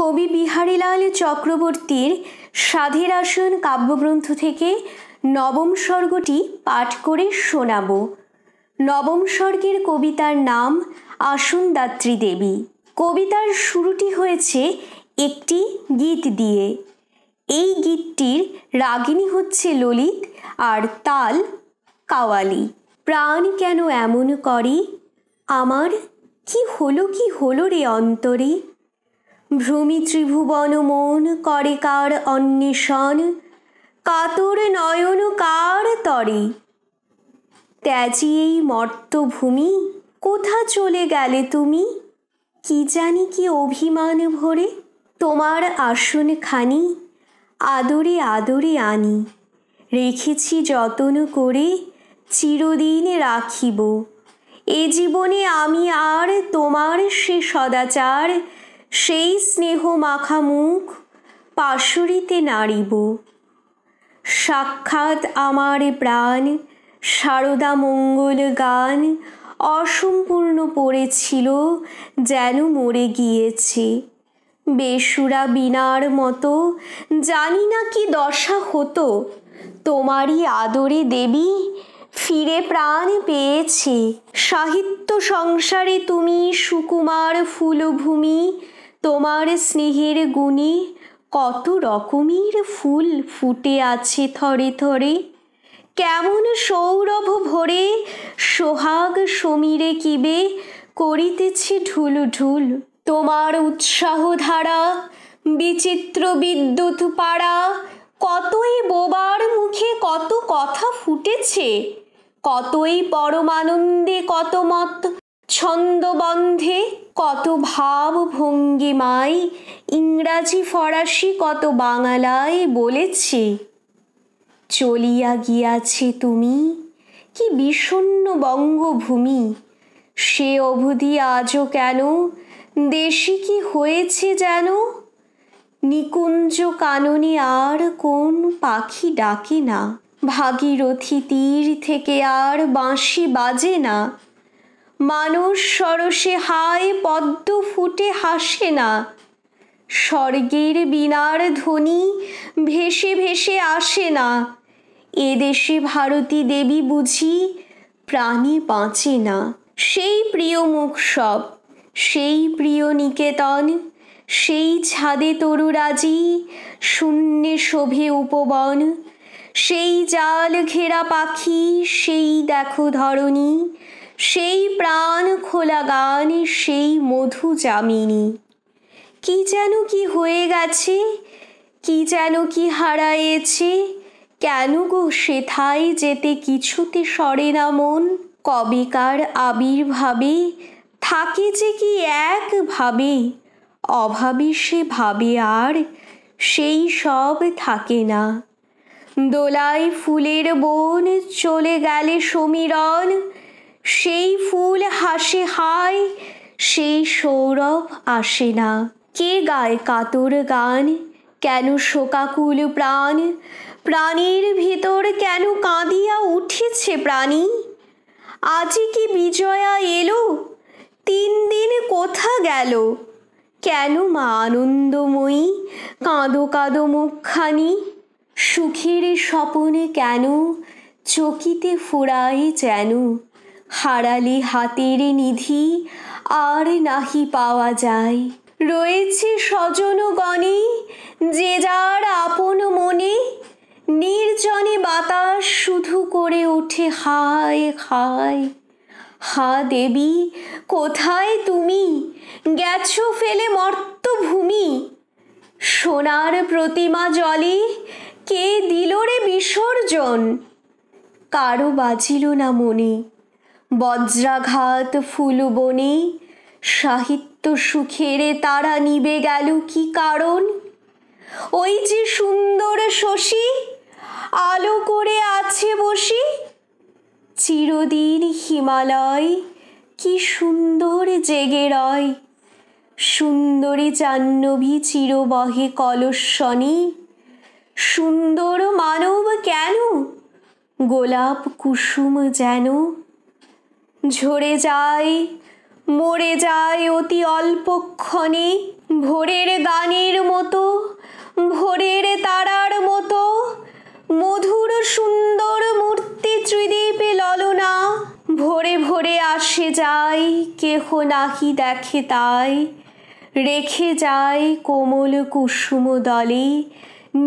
কবি বিহারীলাল চক্রবর্তীর সাধের আসন কাব্যগ্রন্থ থেকে নবম স্বর্গটি পাঠ করে শোনাব নবম স্বর্গের কবিতার নাম আসনদাত্রী দেবী কবিতার শুরুটি হয়েছে একটি গীত দিয়ে এই গীতটির রাগিনী হচ্ছে ললিত আর তাল কাওয়ালি প্রাণ কেন এমন করে আমার কি হলো কি হলো রে অন্তরে ভ্রমি ত্রিভুবন মন করে কার অন্বেষণ কাতর নয়ন কার তরে ত্যাজি এই মর্তভূমি কোথা চলে গেলে তুমি কি জানি কি অভিমান ভরে তোমার আসন খানি আদরে আদরে আনি রেখেছি যতন করে চিরদিন রাখিব এ জীবনে আমি আর তোমার সে সদাচার সেই স্নেহ মাখা মুখ পাশুরিতে নাড়িব সাক্ষাৎ আমার প্রাণ সারদা মঙ্গল গান অসম্পূর্ণ পড়েছিল যেন মরে গিয়েছে বেসুরা বিনার মতো জানি না কি দশা হতো তোমারই আদরে দেবী ফিরে প্রাণ পেয়েছে সাহিত্য সংসারে তুমি সুকুমার ফুলভূমি তোমার স্নেহের গুণে কত রকমের ফুল ফুটে আছে থরে থরে কেমন সৌরভ ভরে সোহাগ সমীরে কিবে করিতেছে ঢুল ঢুল তোমার উৎসাহ ধারা বিচিত্র বিদ্যুৎ পাড়া কতই বোবার মুখে কত কথা ফুটেছে কতই পরমানন্দে কত মত ছন্দবন্ধে কত ভাব ভঙ্গিমায় ইংরাজি ফরাসি কত বাংলায় বলেছে চলিয়া গিয়াছে তুমি কি বিষণ্ন বঙ্গভূমি সে অবধি আজও কেন দেশি কি হয়েছে যেন নিকুঞ্জ কাননে আর কোন পাখি ডাকে না ভাগীরথী তীর থেকে আর বাঁশি বাজে না মানুষ সরসে হায় পদ্ম ফুটে হাসে না স্বর্গের বিনার ধ্বনি ভেসে ভেসে আসে না এ দেশে ভারতী দেবী বুঝি প্রাণী বাঁচে না সেই প্রিয় মুখ সব সেই প্রিয় নিকেতন সেই ছাদে তরুরাজি শূন্যে শোভে উপবন সেই জাল ঘেরা পাখি সেই দেখো ধরণী সেই প্রাণ খোলা গান সেই মধু জামিনী কি যেন কি হয়ে গেছে কি যেন কি হারায়েছে কেন গো সেথায় যেতে কিছুতে সরে না মন কবিকার আবির্ভাবে থাকে যে কি এক ভাবে অভাবে সে ভাবে আর সেই সব থাকে না দোলায় ফুলের বোন চলে গেলে সমীরণ সেই ফুল হাসে হায় সেই সৌরভ আসে না কে গায় কাতর গান কেন শোকাকুল প্রাণ প্রাণীর ভিতর কেন কাঁদিয়া উঠেছে প্রাণী আজি কি বিজয়া এলো তিন দিন কোথা গেল কেন মা আনন্দময়ী কাঁদো কাঁদো মুখখানি সুখের স্বপনে কেন চকিতে ফুরাই যেন হারালি হাতের নিধি আর নাহি পাওয়া যায় রয়েছে স্বজনগণে যে যার আপন মনে নির্জনে বাতাস শুধু করে ওঠে হায় হায় হা দেবী কোথায় তুমি গেছো ফেলে মর্তভূমি সোনার প্রতিমা জলে কে দিল রে বিসর্জন কারো বাজিল না মনে বজ্রাঘাত ফুলবনে সাহিত্য সুখের তারা নিবে গেল কি কারণ ওই যে সুন্দর শশী আলো করে আছে বসি চিরদিন হিমালয় কি সুন্দর জেগে রয় সুন্দরী জাহ্নবী চিরবহে কলস্বনী সুন্দর মানব কেন গোলাপ কুসুম যেন ঝরে যায় মরে যায় অতি অল্পক্ষণে ভোরের গানের মতো ভোরের তারার মতো মধুর সুন্দর মূর্তি ত্রিদীপে ললনা ভোরে ভোরে আসে যায় কেহ নাহি দেখে তাই রেখে যায় কোমল কুসুম দলে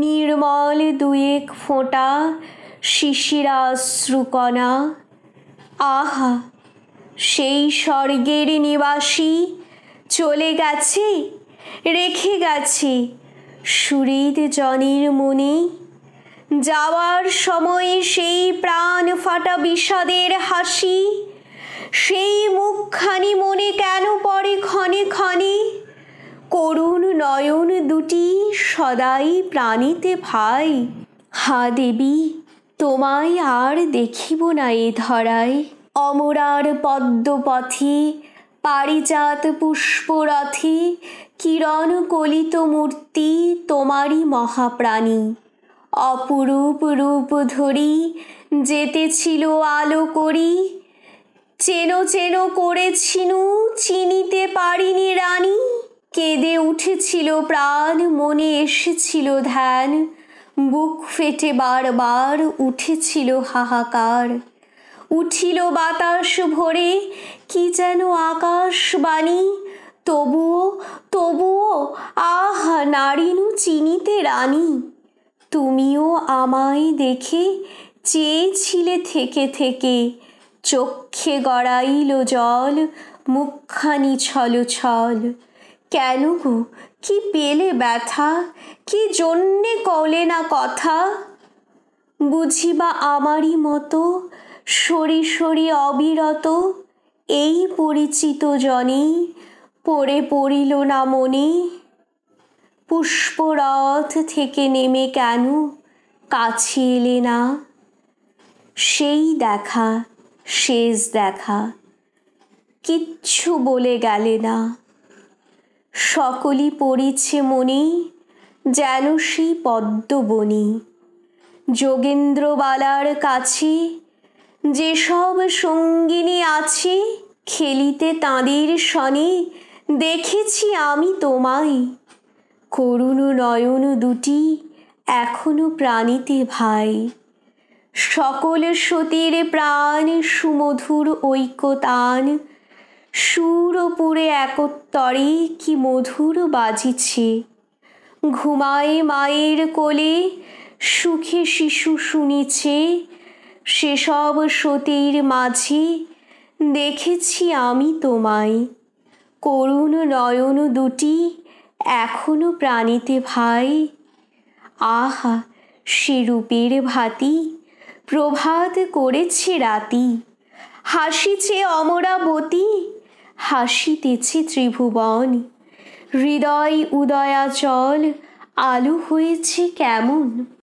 নির্মল দুয়েক ফোঁটা শিশিরা আশ্রুকণা আহা সেই স্বর্গের নিবাসী চলে গেছে রেখে গেছে সুরিত জনের মনে যাওয়ার সময় সেই প্রাণ ফাটা বিষাদের হাসি সেই মুখখানি মনে কেন পড়ে ক্ষণে ক্ষণে করুণ নয়ন দুটি সদাই প্রাণীতে ভাই হা দেবী তোমায় আর দেখিব না এ ধরায় অমরার পদ্মপথি পারিজাত পুষ্পরথি কিরণ কলিত মূর্তি তোমারই মহাপ্রাণী অপরূপ রূপ ধরি যেতেছিল আলো করি চেনো চেনো করেছিনু চিনিতে পারিনি রানী কেঁদে উঠেছিল প্রাণ মনে এসেছিল ধ্যান বুক ফেটে বারবার উঠেছিল হাহাকার উঠিল বাতাস ভরে কি যেন বাণী তবুও তবুও আহ নারীনু চিনিতে রানী তুমিও আমায় দেখে চেয়েছিলে থেকে থেকে চক্ষে গড়াইল জল মুখখানি ছল ছল কেন গো কি পেলে ব্যথা কি জন্যে কলে না কথা বুঝিবা আমারই মতো সরি সরি অবিরত এই পরিচিত জনি পড়ে পড়িল না মনে পুষ্পরথ থেকে নেমে কেন কাছে এলে না সেই দেখা শেষ দেখা কিচ্ছু বলে গেলে না সকলই পড়িছে মনে যেন সেই পদ্মবনি যোগেন্দ্রবালার কাছে যেসব সঙ্গিনী আছে খেলিতে তাঁদের শনি দেখেছি আমি তোমায় করুণ নয়ন দুটি এখনো প্রাণীতে ভাই সকল সতীর প্রাণ সুমধুর ঐক্যতান সুরপুরে একত্তরে কি মধুর বাজিছে ঘুমায় মায়ের কোলে সুখে শিশু শুনিছে সেসব সতীর মাঝে দেখেছি আমি তোমায় করুণ নয়ন দুটি এখনো প্রাণীতে ভাই আহা সে রূপের ভাতি প্রভাত করেছে রাতি হাসিছে অমরাবতী হাসিতেছে ত্রিভুবন হৃদয় উদয়াচল আলু হয়েছে কেমন